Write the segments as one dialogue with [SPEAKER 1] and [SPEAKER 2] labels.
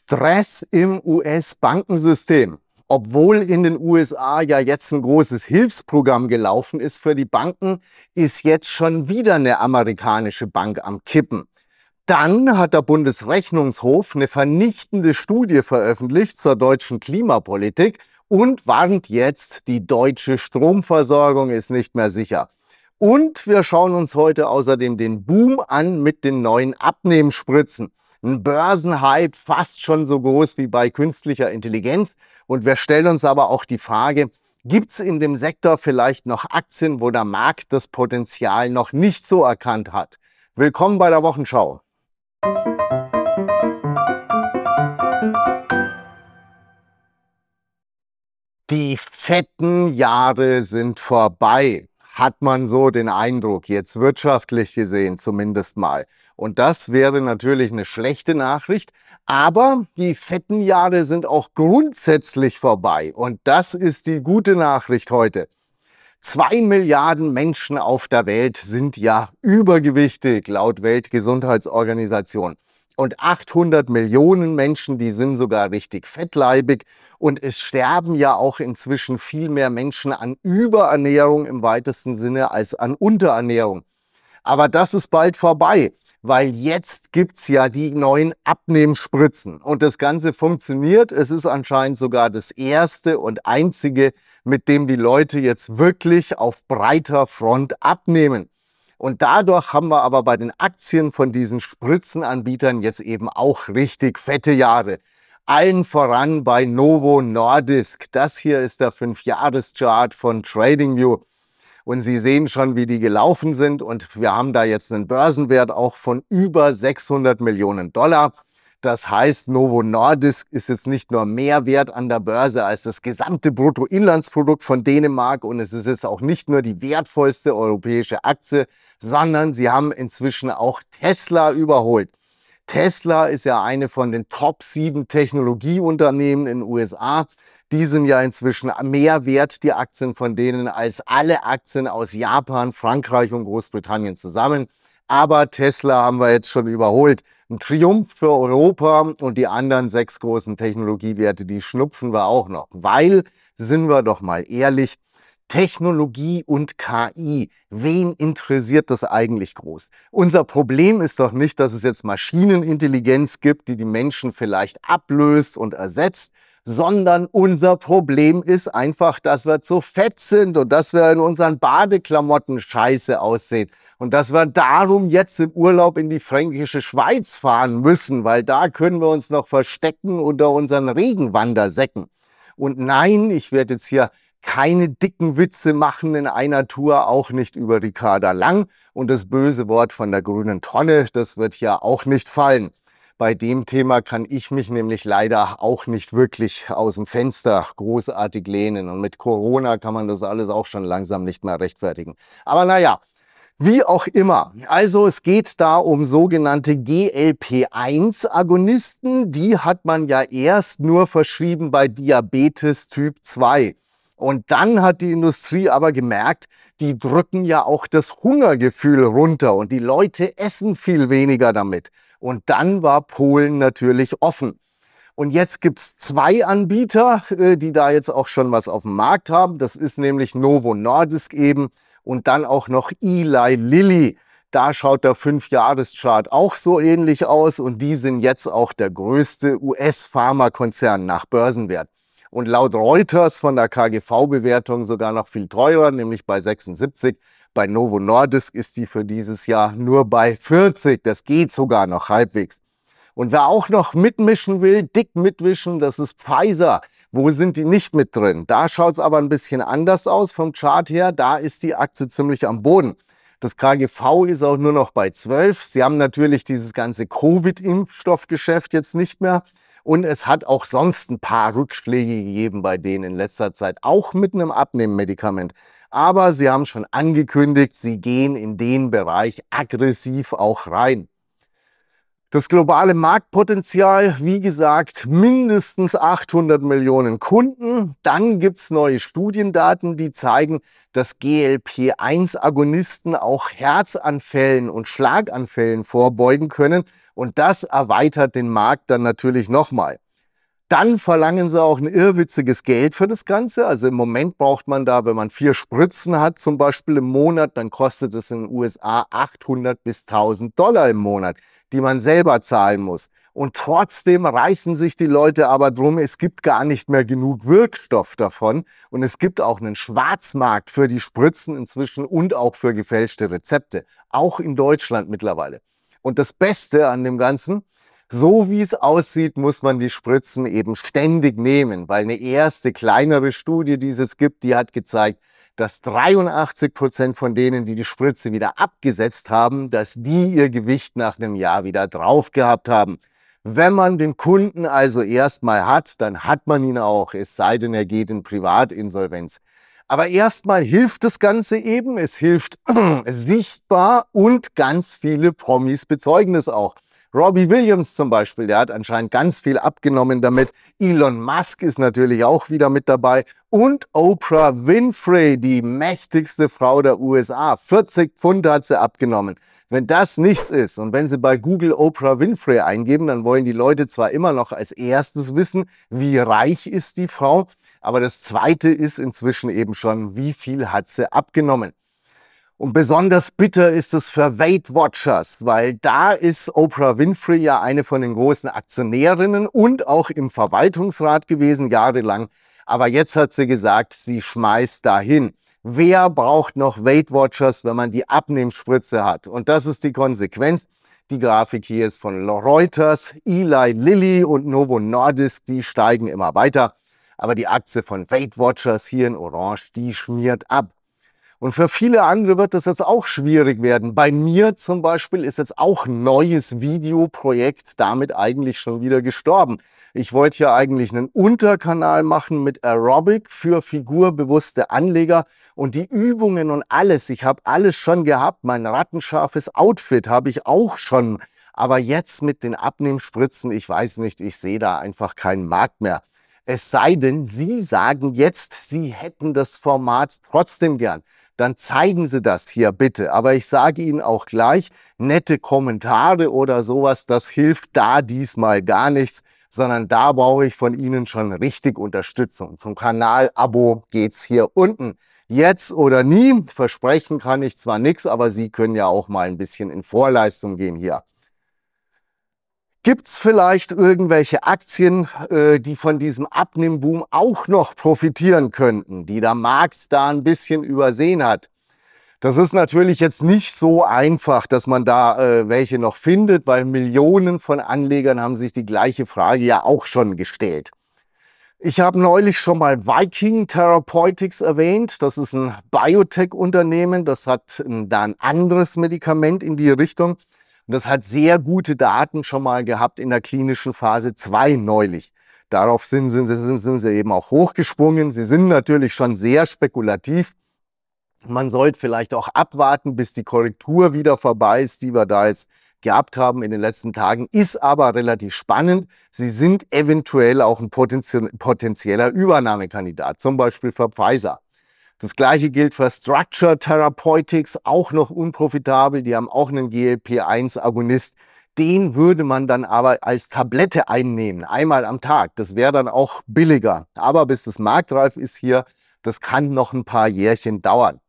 [SPEAKER 1] Stress im US-Bankensystem. Obwohl in den USA ja jetzt ein großes Hilfsprogramm gelaufen ist für die Banken, ist jetzt schon wieder eine amerikanische Bank am Kippen. Dann hat der Bundesrechnungshof eine vernichtende Studie veröffentlicht zur deutschen Klimapolitik und warnt jetzt, die deutsche Stromversorgung ist nicht mehr sicher. Und wir schauen uns heute außerdem den Boom an mit den neuen Abnehmspritzen ein Börsenhype fast schon so groß wie bei künstlicher Intelligenz. Und wir stellen uns aber auch die Frage, Gibt es in dem Sektor vielleicht noch Aktien, wo der Markt das Potenzial noch nicht so erkannt hat? Willkommen bei der Wochenschau. Die fetten Jahre sind vorbei, hat man so den Eindruck, jetzt wirtschaftlich gesehen zumindest mal. Und das wäre natürlich eine schlechte Nachricht. Aber die fetten Jahre sind auch grundsätzlich vorbei. Und das ist die gute Nachricht heute. Zwei Milliarden Menschen auf der Welt sind ja übergewichtig, laut Weltgesundheitsorganisation und 800 Millionen Menschen, die sind sogar richtig fettleibig. Und es sterben ja auch inzwischen viel mehr Menschen an Überernährung im weitesten Sinne als an Unterernährung. Aber das ist bald vorbei, weil jetzt gibt's ja die neuen Abnehmspritzen. Und das Ganze funktioniert. Es ist anscheinend sogar das erste und einzige, mit dem die Leute jetzt wirklich auf breiter Front abnehmen. Und dadurch haben wir aber bei den Aktien von diesen Spritzenanbietern jetzt eben auch richtig fette Jahre. Allen voran bei Novo Nordisk. Das hier ist der 5-Jahres-Chart von TradingView. Und Sie sehen schon, wie die gelaufen sind. Und wir haben da jetzt einen Börsenwert auch von über 600 Millionen Dollar. Das heißt, Novo Nordisk ist jetzt nicht nur mehr wert an der Börse als das gesamte Bruttoinlandsprodukt von Dänemark und es ist jetzt auch nicht nur die wertvollste europäische Aktie, sondern sie haben inzwischen auch Tesla überholt. Tesla ist ja eine von den Top 7 Technologieunternehmen in den USA. Die sind ja inzwischen mehr wert, die Aktien von denen, als alle Aktien aus Japan, Frankreich und Großbritannien zusammen. Aber Tesla haben wir jetzt schon überholt. Ein Triumph für Europa und die anderen sechs großen Technologiewerte, die schnupfen wir auch noch. Weil, sind wir doch mal ehrlich, Technologie und KI. Wen interessiert das eigentlich groß? Unser Problem ist doch nicht, dass es jetzt Maschinenintelligenz gibt, die die Menschen vielleicht ablöst und ersetzt, sondern unser Problem ist einfach, dass wir zu fett sind und dass wir in unseren Badeklamotten scheiße aussehen und dass wir darum jetzt im Urlaub in die fränkische Schweiz fahren müssen, weil da können wir uns noch verstecken unter unseren Regenwandersäcken. Und nein, ich werde jetzt hier keine dicken Witze machen in einer Tour, auch nicht über Ricarda Lang. Und das böse Wort von der grünen Tonne, das wird hier auch nicht fallen. Bei dem Thema kann ich mich nämlich leider auch nicht wirklich aus dem Fenster großartig lehnen. Und mit Corona kann man das alles auch schon langsam nicht mehr rechtfertigen. Aber naja, wie auch immer. Also es geht da um sogenannte GLP-1-Agonisten. Die hat man ja erst nur verschrieben bei Diabetes Typ 2. Und dann hat die Industrie aber gemerkt, die drücken ja auch das Hungergefühl runter und die Leute essen viel weniger damit. Und dann war Polen natürlich offen. Und jetzt gibt es zwei Anbieter, äh, die da jetzt auch schon was auf dem Markt haben. Das ist nämlich Novo Nordisk eben und dann auch noch Eli Lilly. Da schaut der Fünfjahreschart auch so ähnlich aus und die sind jetzt auch der größte US-Pharmakonzern nach Börsenwert und laut Reuters von der KGV-Bewertung sogar noch viel teurer, nämlich bei 76. Bei Novo Nordisk ist die für dieses Jahr nur bei 40. Das geht sogar noch halbwegs. Und wer auch noch mitmischen will, dick mitwischen, das ist Pfizer. Wo sind die nicht mit drin? Da schaut es aber ein bisschen anders aus vom Chart her. Da ist die Aktie ziemlich am Boden. Das KGV ist auch nur noch bei 12. Sie haben natürlich dieses ganze Covid-Impfstoffgeschäft jetzt nicht mehr. Und es hat auch sonst ein paar Rückschläge gegeben bei denen in letzter Zeit, auch mit einem Abnehmmedikament. Aber sie haben schon angekündigt, sie gehen in den Bereich aggressiv auch rein. Das globale Marktpotenzial, wie gesagt, mindestens 800 Millionen Kunden. Dann gibt's neue Studiendaten, die zeigen, dass GLP-1-Agonisten auch Herzanfällen und Schlaganfällen vorbeugen können. Und das erweitert den Markt dann natürlich nochmal. Dann verlangen sie auch ein irrwitziges Geld für das Ganze. Also im Moment braucht man da, wenn man vier Spritzen hat, zum Beispiel im Monat, dann kostet es in den USA 800 bis 1000 Dollar im Monat, die man selber zahlen muss. Und trotzdem reißen sich die Leute aber drum, es gibt gar nicht mehr genug Wirkstoff davon. Und es gibt auch einen Schwarzmarkt für die Spritzen inzwischen und auch für gefälschte Rezepte. Auch in Deutschland mittlerweile. Und das Beste an dem Ganzen, so wie es aussieht, muss man die Spritzen eben ständig nehmen, weil eine erste kleinere Studie, die es jetzt gibt, die hat gezeigt, dass 83 Prozent von denen, die die Spritze wieder abgesetzt haben, dass die ihr Gewicht nach einem Jahr wieder drauf gehabt haben. Wenn man den Kunden also erstmal hat, dann hat man ihn auch, es sei denn, er geht in Privatinsolvenz. Aber erstmal hilft das Ganze eben, es hilft sichtbar und ganz viele Promis bezeugen es auch. Robbie Williams zum Beispiel, der hat anscheinend ganz viel abgenommen damit. Elon Musk ist natürlich auch wieder mit dabei. Und Oprah Winfrey, die mächtigste Frau der USA. 40 Pfund hat sie abgenommen. Wenn das nichts ist und wenn Sie bei Google Oprah Winfrey eingeben, dann wollen die Leute zwar immer noch als erstes wissen, wie reich ist die Frau, aber das zweite ist inzwischen eben schon, wie viel hat sie abgenommen. Und besonders bitter ist es für Weight Watchers, weil da ist Oprah Winfrey ja eine von den großen Aktionärinnen und auch im Verwaltungsrat gewesen jahrelang. Aber jetzt hat sie gesagt, sie schmeißt dahin. Wer braucht noch Weight Watchers, wenn man die Abnehmspritze hat? Und das ist die Konsequenz. Die Grafik hier ist von Reuters, Eli Lilly und Novo Nordisk, die steigen immer weiter. Aber die Aktie von Weight Watchers hier in Orange, die schmiert ab. Und für viele andere wird das jetzt auch schwierig werden. Bei mir zum Beispiel ist jetzt auch ein neues Videoprojekt damit eigentlich schon wieder gestorben. Ich wollte ja eigentlich einen Unterkanal machen mit Aerobic für figurbewusste Anleger und die Übungen und alles. Ich habe alles schon gehabt. Mein rattenscharfes Outfit habe ich auch schon. Aber jetzt mit den Abnehmspritzen, ich weiß nicht, ich sehe da einfach keinen Markt mehr. Es sei denn, Sie sagen jetzt, Sie hätten das Format trotzdem gern dann zeigen Sie das hier bitte. Aber ich sage Ihnen auch gleich, nette Kommentare oder sowas, das hilft da diesmal gar nichts, sondern da brauche ich von Ihnen schon richtig Unterstützung. Zum Kanal-Abo geht's hier unten. Jetzt oder nie, versprechen kann ich zwar nichts, aber Sie können ja auch mal ein bisschen in Vorleistung gehen hier. Gibt es vielleicht irgendwelche Aktien, äh, die von diesem Abnehmboom auch noch profitieren könnten, die der Markt da ein bisschen übersehen hat? Das ist natürlich jetzt nicht so einfach, dass man da äh, welche noch findet, weil Millionen von Anlegern haben sich die gleiche Frage ja auch schon gestellt. Ich habe neulich schon mal Viking Therapeutics erwähnt. Das ist ein Biotech-Unternehmen, das hat da ein anderes Medikament in die Richtung. Und das hat sehr gute Daten schon mal gehabt in der klinischen Phase 2 neulich. Darauf sind, sind, sind, sind sie eben auch hochgesprungen. Sie sind natürlich schon sehr spekulativ. Man sollte vielleicht auch abwarten, bis die Korrektur wieder vorbei ist, die wir da jetzt gehabt haben in den letzten Tagen, ist aber relativ spannend. Sie sind eventuell auch ein potenzieller Übernahmekandidat, zum Beispiel für Pfizer. Das gleiche gilt für Structure Therapeutics, auch noch unprofitabel. Die haben auch einen GLP-1-Agonist. Den würde man dann aber als Tablette einnehmen, einmal am Tag. Das wäre dann auch billiger. Aber bis das marktreif ist hier, das kann noch ein paar Jährchen dauern.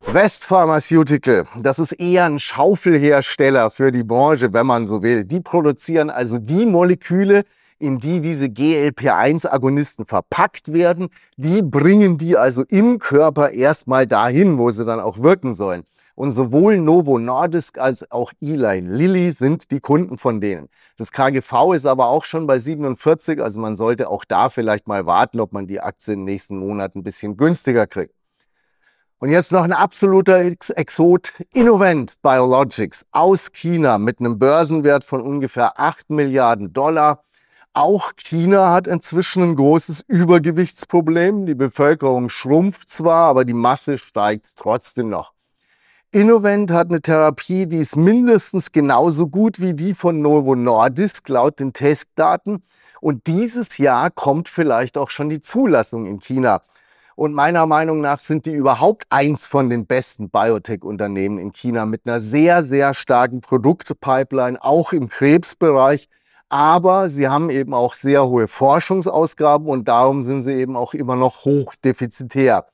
[SPEAKER 1] West Pharmaceutical, das ist eher ein Schaufelhersteller für die Branche, wenn man so will. Die produzieren also die Moleküle, in die diese GLP-1-Agonisten verpackt werden. Die bringen die also im Körper erstmal dahin, wo sie dann auch wirken sollen. Und sowohl Novo Nordisk als auch Eli Lilly sind die Kunden von denen. Das KGV ist aber auch schon bei 47, also man sollte auch da vielleicht mal warten, ob man die Aktie im nächsten Monat ein bisschen günstiger kriegt. Und jetzt noch ein absoluter Exot, Innovent Biologics aus China mit einem Börsenwert von ungefähr 8 Milliarden Dollar. Auch China hat inzwischen ein großes Übergewichtsproblem. Die Bevölkerung schrumpft zwar, aber die Masse steigt trotzdem noch. Innovent hat eine Therapie, die ist mindestens genauso gut wie die von Novo Nordisk laut den Testdaten. Und dieses Jahr kommt vielleicht auch schon die Zulassung in China. Und meiner Meinung nach sind die überhaupt eins von den besten Biotech-Unternehmen in China mit einer sehr, sehr starken Produktpipeline, auch im Krebsbereich. Aber sie haben eben auch sehr hohe Forschungsausgaben und darum sind sie eben auch immer noch hochdefizitär.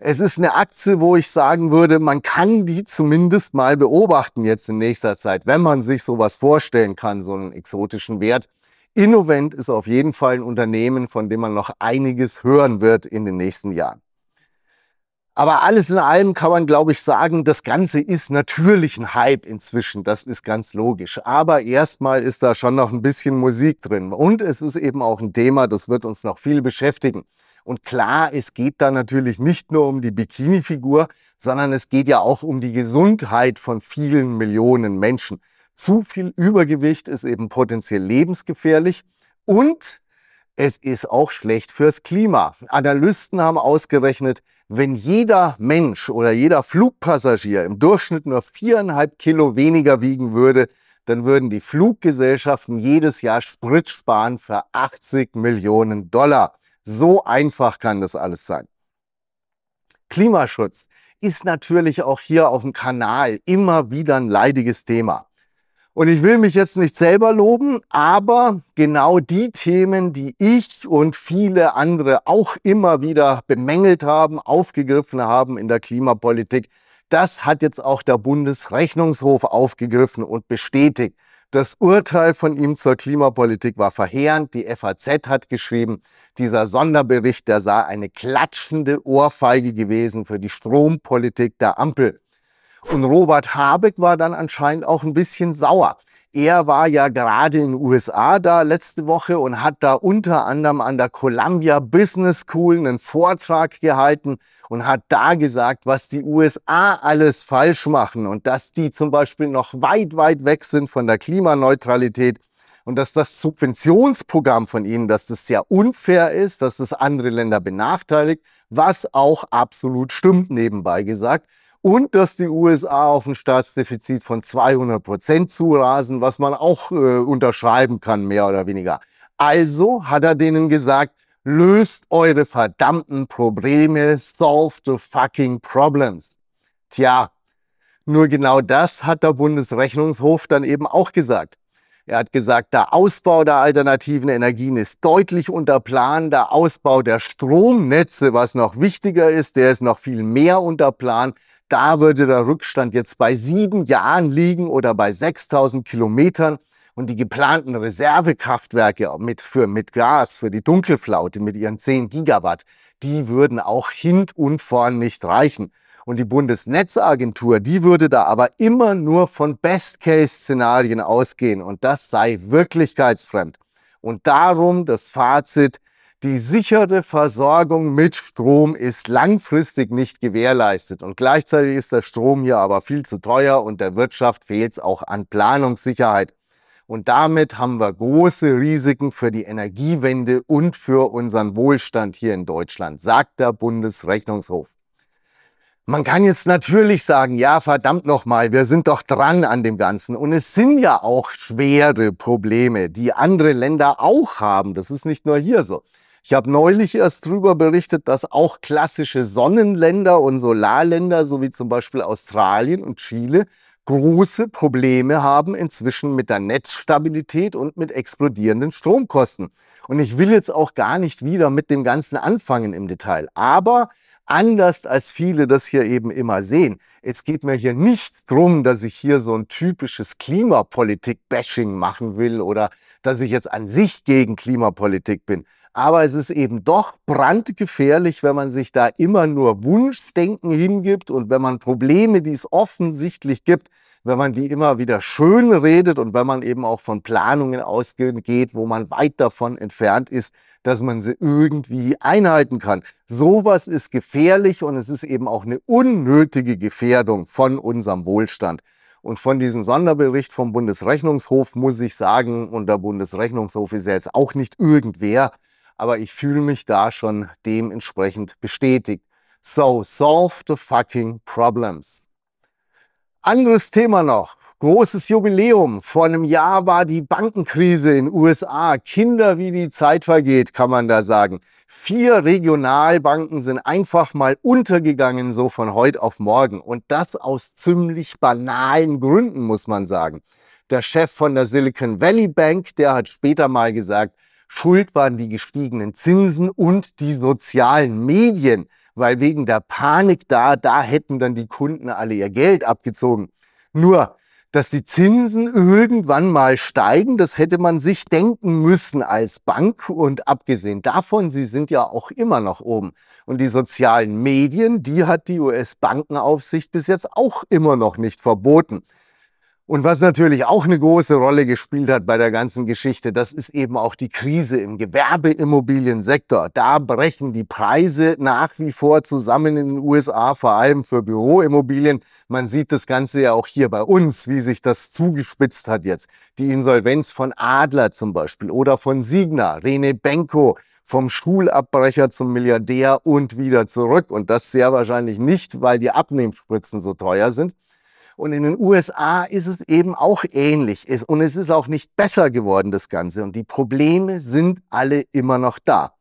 [SPEAKER 1] Es ist eine Aktie, wo ich sagen würde, man kann die zumindest mal beobachten jetzt in nächster Zeit, wenn man sich sowas vorstellen kann, so einen exotischen Wert. Innovent ist auf jeden Fall ein Unternehmen, von dem man noch einiges hören wird in den nächsten Jahren. Aber alles in allem kann man, glaube ich, sagen, das Ganze ist natürlich ein Hype inzwischen. Das ist ganz logisch. Aber erstmal ist da schon noch ein bisschen Musik drin. Und es ist eben auch ein Thema, das wird uns noch viel beschäftigen. Und klar, es geht da natürlich nicht nur um die Bikini-Figur, sondern es geht ja auch um die Gesundheit von vielen Millionen Menschen. Zu viel Übergewicht ist eben potenziell lebensgefährlich und es ist auch schlecht fürs Klima. Analysten haben ausgerechnet, wenn jeder Mensch oder jeder Flugpassagier im Durchschnitt nur viereinhalb Kilo weniger wiegen würde, dann würden die Fluggesellschaften jedes Jahr Sprit sparen für 80 Millionen Dollar. So einfach kann das alles sein. Klimaschutz ist natürlich auch hier auf dem Kanal immer wieder ein leidiges Thema. Und ich will mich jetzt nicht selber loben, aber genau die Themen, die ich und viele andere auch immer wieder bemängelt haben, aufgegriffen haben in der Klimapolitik, das hat jetzt auch der Bundesrechnungshof aufgegriffen und bestätigt. Das Urteil von ihm zur Klimapolitik war verheerend. Die FAZ hat geschrieben, dieser Sonderbericht, der sei eine klatschende Ohrfeige gewesen für die Strompolitik der Ampel. Und Robert Habeck war dann anscheinend auch ein bisschen sauer. Er war ja gerade in den USA da letzte Woche und hat da unter anderem an der Columbia Business School einen Vortrag gehalten und hat da gesagt, was die USA alles falsch machen und dass die zum Beispiel noch weit, weit weg sind von der Klimaneutralität und dass das Subventionsprogramm von ihnen, dass das sehr unfair ist, dass das andere Länder benachteiligt, was auch absolut stimmt nebenbei gesagt und dass die USA auf ein Staatsdefizit von 200 Prozent zurasen, was man auch äh, unterschreiben kann, mehr oder weniger. Also hat er denen gesagt, löst eure verdammten Probleme, solve the fucking problems. Tja, nur genau das hat der Bundesrechnungshof dann eben auch gesagt. Er hat gesagt, der Ausbau der alternativen Energien ist deutlich unter Plan, der Ausbau der Stromnetze, was noch wichtiger ist, der ist noch viel mehr unter Plan, da würde der Rückstand jetzt bei sieben Jahren liegen oder bei 6000 Kilometern. Und die geplanten Reservekraftwerke mit, für, mit Gas, für die Dunkelflaute mit ihren 10 Gigawatt, die würden auch hint und vorn nicht reichen. Und die Bundesnetzagentur, die würde da aber immer nur von Best-Case-Szenarien ausgehen. Und das sei wirklichkeitsfremd. Und darum das Fazit, die sichere Versorgung mit Strom ist langfristig nicht gewährleistet und gleichzeitig ist der Strom hier aber viel zu teuer und der Wirtschaft fehlt es auch an Planungssicherheit. Und damit haben wir große Risiken für die Energiewende und für unseren Wohlstand hier in Deutschland, sagt der Bundesrechnungshof. Man kann jetzt natürlich sagen, ja, verdammt nochmal, wir sind doch dran an dem Ganzen. Und es sind ja auch schwere Probleme, die andere Länder auch haben. Das ist nicht nur hier so. Ich habe neulich erst darüber berichtet, dass auch klassische Sonnenländer und Solarländer, so wie zum Beispiel Australien und Chile, große Probleme haben inzwischen mit der Netzstabilität und mit explodierenden Stromkosten. Und ich will jetzt auch gar nicht wieder mit dem Ganzen anfangen im Detail. Aber anders als viele das hier eben immer sehen. Es geht mir hier nicht darum, dass ich hier so ein typisches Klimapolitik-Bashing machen will oder dass ich jetzt an sich gegen Klimapolitik bin. Aber es ist eben doch brandgefährlich, wenn man sich da immer nur Wunschdenken hingibt und wenn man Probleme, die es offensichtlich gibt, wenn man die immer wieder schön redet und wenn man eben auch von Planungen ausgeht, wo man weit davon entfernt ist, dass man sie irgendwie einhalten kann. Sowas ist gefährlich und es ist eben auch eine unnötige Gefährdung von unserem Wohlstand. Und von diesem Sonderbericht vom Bundesrechnungshof muss ich sagen, und der Bundesrechnungshof ist ja jetzt auch nicht irgendwer, aber ich fühle mich da schon dementsprechend bestätigt. So, solve the fucking problems. Anderes Thema noch. Großes Jubiläum. Vor einem Jahr war die Bankenkrise in USA. Kinder, wie die Zeit vergeht, kann man da sagen. Vier Regionalbanken sind einfach mal untergegangen, so von heute auf morgen. Und das aus ziemlich banalen Gründen, muss man sagen. Der Chef von der Silicon Valley Bank, der hat später mal gesagt, Schuld waren die gestiegenen Zinsen und die sozialen Medien, weil wegen der Panik da, da hätten dann die Kunden alle ihr Geld abgezogen. Nur, dass die Zinsen irgendwann mal steigen, das hätte man sich denken müssen als Bank. Und abgesehen davon, sie sind ja auch immer noch oben. Und die sozialen Medien, die hat die US-Bankenaufsicht bis jetzt auch immer noch nicht verboten. Und was natürlich auch eine große Rolle gespielt hat bei der ganzen Geschichte, das ist eben auch die Krise im Gewerbeimmobiliensektor. Da brechen die Preise nach wie vor zusammen in den USA, vor allem für Büroimmobilien. Man sieht das Ganze ja auch hier bei uns, wie sich das zugespitzt hat jetzt. Die Insolvenz von Adler zum Beispiel oder von Signa, Rene Benko, vom Schulabbrecher zum Milliardär und wieder zurück. Und das sehr wahrscheinlich nicht, weil die Abnehmspritzen so teuer sind, und in den USA ist es eben auch ähnlich. Und es ist auch nicht besser geworden, das Ganze. Und die Probleme sind alle immer noch da.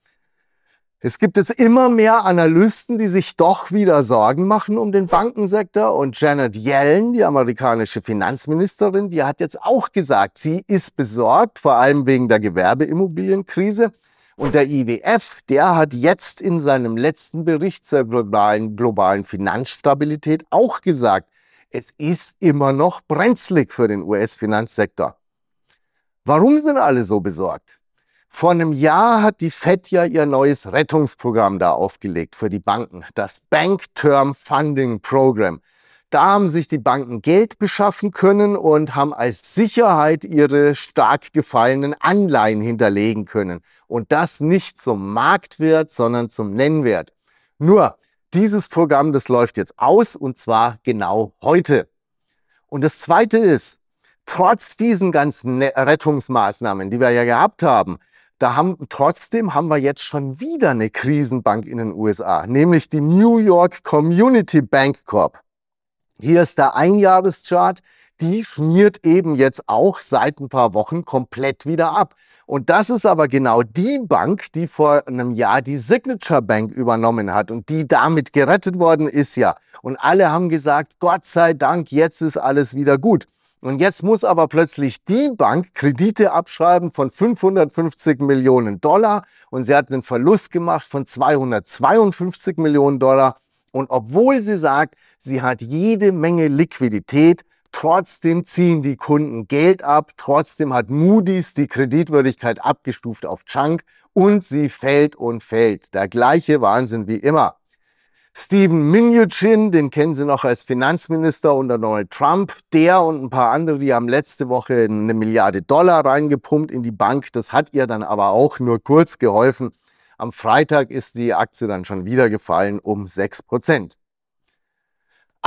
[SPEAKER 1] Es gibt jetzt immer mehr Analysten, die sich doch wieder Sorgen machen um den Bankensektor. Und Janet Yellen, die amerikanische Finanzministerin, die hat jetzt auch gesagt, sie ist besorgt, vor allem wegen der Gewerbeimmobilienkrise. Und der IWF, der hat jetzt in seinem letzten Bericht zur globalen, globalen Finanzstabilität auch gesagt, es ist immer noch brenzlig für den US-Finanzsektor. Warum sind alle so besorgt? Vor einem Jahr hat die Fed ja ihr neues Rettungsprogramm da aufgelegt für die Banken, das Bank Term Funding Program. Da haben sich die Banken Geld beschaffen können und haben als Sicherheit ihre stark gefallenen Anleihen hinterlegen können. Und das nicht zum Marktwert, sondern zum Nennwert. Nur, dieses Programm, das läuft jetzt aus und zwar genau heute. Und das Zweite ist, trotz diesen ganzen ne-, Rettungsmaßnahmen, die wir ja gehabt haben, da haben, trotzdem haben wir jetzt schon wieder eine Krisenbank in den USA, nämlich die New York Community Bank Corp. Hier ist der Einjahreschart die schmiert eben jetzt auch seit ein paar Wochen komplett wieder ab. Und das ist aber genau die Bank, die vor einem Jahr die Signature Bank übernommen hat und die damit gerettet worden ist ja. Und alle haben gesagt, Gott sei Dank, jetzt ist alles wieder gut. Und jetzt muss aber plötzlich die Bank Kredite abschreiben von 550 Millionen Dollar und sie hat einen Verlust gemacht von 252 Millionen Dollar. Und obwohl sie sagt, sie hat jede Menge Liquidität, Trotzdem ziehen die Kunden Geld ab, trotzdem hat Moody's die Kreditwürdigkeit abgestuft auf Chunk und sie fällt und fällt. Der gleiche Wahnsinn wie immer. Steven Mnuchin, den kennen Sie noch als Finanzminister unter Donald Trump. Der und ein paar andere, die haben letzte Woche eine Milliarde Dollar reingepumpt in die Bank. Das hat ihr dann aber auch nur kurz geholfen. Am Freitag ist die Aktie dann schon wieder gefallen um 6 Prozent.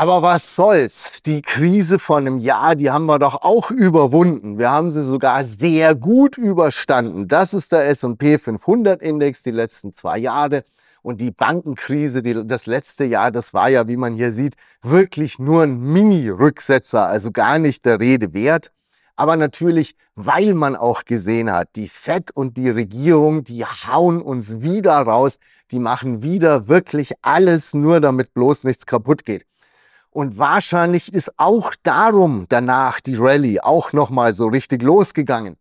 [SPEAKER 1] Aber was soll's? Die Krise von einem Jahr, die haben wir doch auch überwunden. Wir haben sie sogar sehr gut überstanden. Das ist der S&P 500 Index die letzten zwei Jahre. Und die Bankenkrise, die, das letzte Jahr, das war ja, wie man hier sieht, wirklich nur ein Mini-Rücksetzer, also gar nicht der Rede wert. Aber natürlich, weil man auch gesehen hat, die Fed und die Regierung, die hauen uns wieder raus, die machen wieder wirklich alles nur, damit bloß nichts kaputt geht. Und wahrscheinlich ist auch darum danach die Rallye auch nochmal so richtig losgegangen.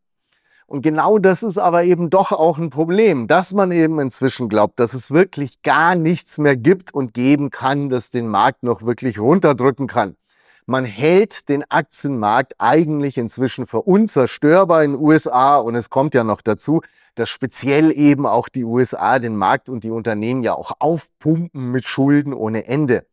[SPEAKER 1] Und genau das ist aber eben doch auch ein Problem, dass man eben inzwischen glaubt, dass es wirklich gar nichts mehr gibt und geben kann, das den Markt noch wirklich runterdrücken kann. Man hält den Aktienmarkt eigentlich inzwischen für unzerstörbar in den USA und es kommt ja noch dazu, dass speziell eben auch die USA den Markt und die Unternehmen ja auch aufpumpen mit Schulden ohne Ende.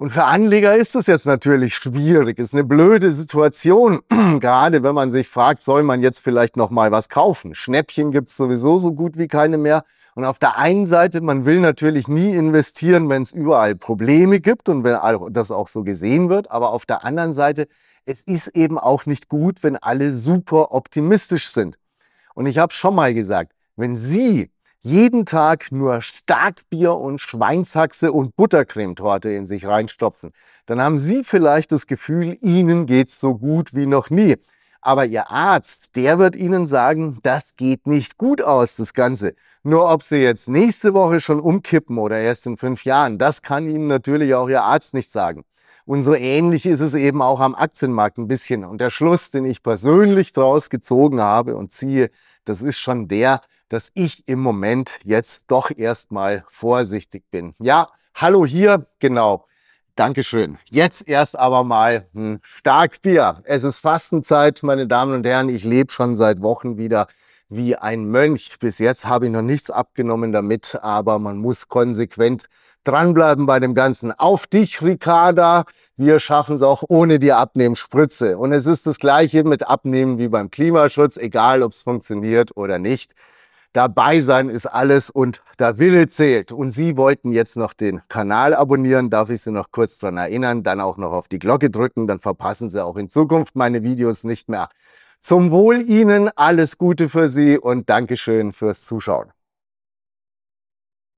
[SPEAKER 1] Und für Anleger ist das jetzt natürlich schwierig, ist eine blöde Situation, gerade wenn man sich fragt, soll man jetzt vielleicht noch mal was kaufen? Schnäppchen gibt's sowieso so gut wie keine mehr. Und auf der einen Seite, man will natürlich nie investieren, wenn es überall Probleme gibt und wenn das auch so gesehen wird. Aber auf der anderen Seite, es ist eben auch nicht gut, wenn alle super optimistisch sind. Und ich habe schon mal gesagt, wenn Sie jeden Tag nur Starkbier und Schweinshaxe und Buttercremetorte in sich reinstopfen, dann haben Sie vielleicht das Gefühl, Ihnen geht's so gut wie noch nie. Aber Ihr Arzt, der wird Ihnen sagen, das geht nicht gut aus, das Ganze. Nur ob Sie jetzt nächste Woche schon umkippen oder erst in fünf Jahren, das kann Ihnen natürlich auch Ihr Arzt nicht sagen. Und so ähnlich ist es eben auch am Aktienmarkt ein bisschen. Und der Schluss, den ich persönlich daraus gezogen habe und ziehe, das ist schon der, dass ich im Moment jetzt doch erstmal vorsichtig bin. Ja, hallo hier, genau. Dankeschön. Jetzt erst aber mal ein hm, Starkbier. Es ist Fastenzeit, meine Damen und Herren. Ich lebe schon seit Wochen wieder wie ein Mönch. Bis jetzt habe ich noch nichts abgenommen damit, aber man muss konsequent dranbleiben bei dem Ganzen. Auf dich, Ricarda. Wir schaffen es auch ohne die Abnehmspritze. Und es ist das Gleiche mit Abnehmen wie beim Klimaschutz, egal ob es funktioniert oder nicht. Dabei sein ist alles und der Wille zählt. Und Sie wollten jetzt noch den Kanal abonnieren, darf ich Sie noch kurz daran erinnern, dann auch noch auf die Glocke drücken, dann verpassen Sie auch in Zukunft meine Videos nicht mehr. Zum Wohl Ihnen, alles Gute für Sie und Dankeschön fürs Zuschauen.